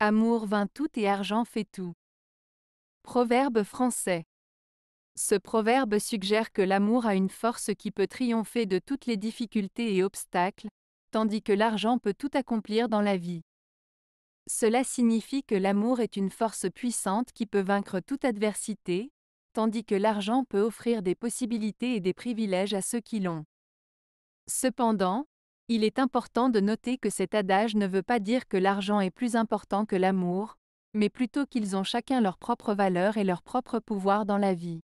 Amour vint tout et argent fait tout. Proverbe français. Ce proverbe suggère que l'amour a une force qui peut triompher de toutes les difficultés et obstacles, tandis que l'argent peut tout accomplir dans la vie. Cela signifie que l'amour est une force puissante qui peut vaincre toute adversité, tandis que l'argent peut offrir des possibilités et des privilèges à ceux qui l'ont. Cependant, il est important de noter que cet adage ne veut pas dire que l'argent est plus important que l'amour, mais plutôt qu'ils ont chacun leur propre valeur et leur propre pouvoir dans la vie.